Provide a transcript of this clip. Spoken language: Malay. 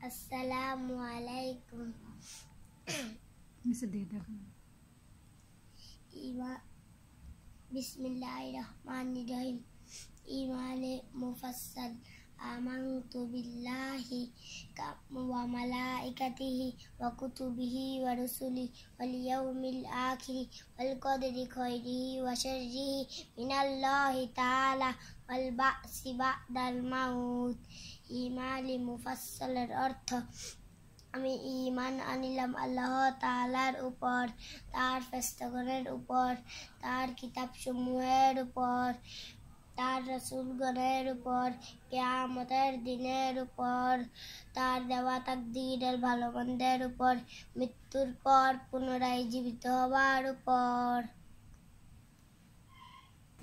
Assalamualaikum. Ini sedih dah. Iba Bismillahirrahmanirrahim. Iman mufassal. Aman tu billahi wa malaikatihi wa kutubihi wa rusuli wal yawmil akhir wal qadri khairihi wa sharrihi minallahi ta'ala wal ba'si ba'dal maut. ইমানি মুফাসলের অর্থ আমি ইমান আনিলাম আল্লাহ তালার উপর তার ফেস্তগণের উপর তার কিতাবসমূহের উপর তার রসুলগণের উপর কেয়ামতের দিনের উপর তার দেওয়া তাকদিরের ভালো মন্দের উপর মৃত্যুর পর পুনরায় জীবিত হওয়ার উপর